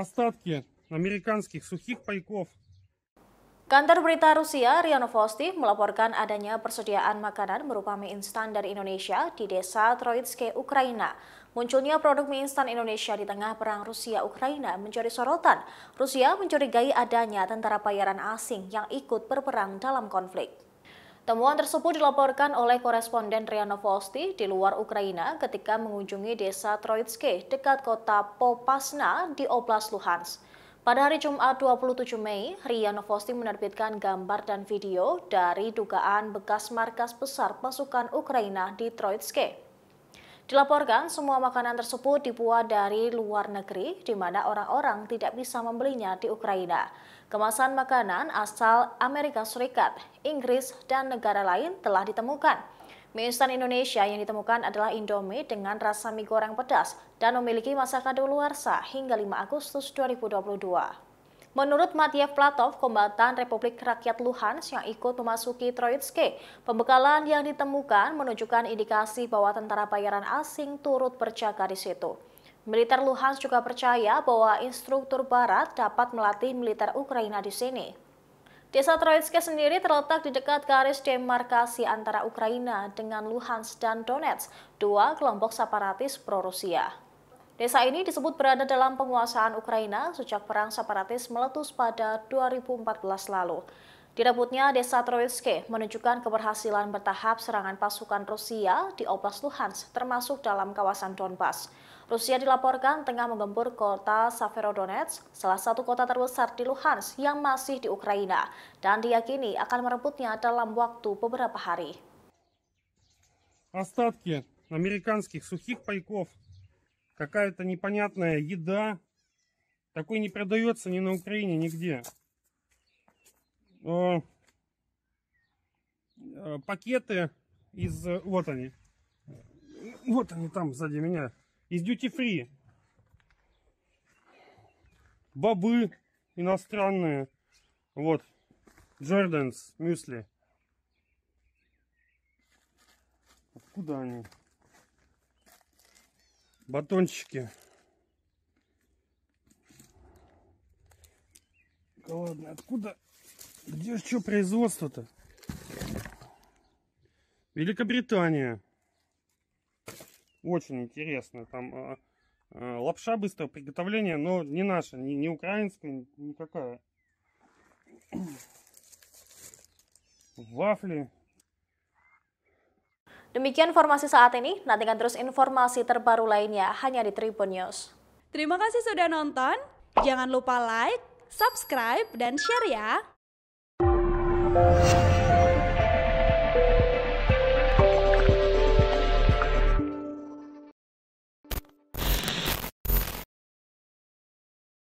остатки американских сухих пайков. Kantor Berita Rusia, Riano Vosti, melaporkan adanya persediaan makanan berupa mie instan dari Indonesia di desa Troitske, Ukraina. Munculnya produk mie instan Indonesia di tengah perang Rusia-Ukraina mencuri sorotan. Rusia mencurigai adanya tentara bayaran asing yang ikut berperang dalam konflik. Temuan tersebut dilaporkan oleh koresponden Riano di luar Ukraina ketika mengunjungi desa Troitske dekat kota Popasna di Oblast Luhansk. Pada hari Jumat 27 Mei, Riano menerbitkan gambar dan video dari dugaan bekas markas besar pasukan Ukraina di Troitske. Dilaporkan semua makanan tersebut dibuat dari luar negeri di mana orang-orang tidak bisa membelinya di Ukraina. Kemasan makanan asal Amerika Serikat, Inggris, dan negara lain telah ditemukan. Mie instan Indonesia yang ditemukan adalah Indomie dengan rasa mie goreng pedas dan memiliki masa kadaluarsa hingga 5 Agustus 2022. Menurut Matiev Platov, kombatan Republik Rakyat Luhansk yang ikut memasuki Troitske, pembekalan yang ditemukan menunjukkan indikasi bahwa tentara bayaran asing turut berjaga di situ. Militer Luhansk juga percaya bahwa instruktur barat dapat melatih militer Ukraina di sini. Desa Troitske sendiri terletak di dekat garis demarkasi antara Ukraina dengan Luhansk dan Donetsk, dua kelompok separatis pro-Rusia. Desa ini disebut berada dalam penguasaan Ukraina sejak perang separatis meletus pada 2014 lalu. Direbutnya desa Troitske menunjukkan keberhasilan bertahap serangan pasukan Rusia di Oblast Luhansk termasuk dalam kawasan Donbas. Rusia dilaporkan tengah menggempur kota Severodonetsk, salah satu kota terbesar di Luhansk yang masih di Ukraina, dan diyakini akan merebutnya dalam waktu beberapa hari. Остатки американских сухих пайков какая-то непонятная еда. Такой не продается ни на Украине, нигде. Э, пакеты из... Э, вот они. Вот они там сзади меня. Из Duty Free. Бобы иностранные. Вот. Джорданс, мюсли. Откуда они? батончики. Да ладно, откуда? Где что производство-то? Великобритания. Очень интересно. Там а, а, лапша быстрого приготовления, но не наша, не, не украинская, никакая. Вафли Demikian informasi saat ini, nantikan terus informasi terbaru lainnya hanya di Tribun News. Terima kasih sudah nonton, jangan lupa like, subscribe, dan share ya!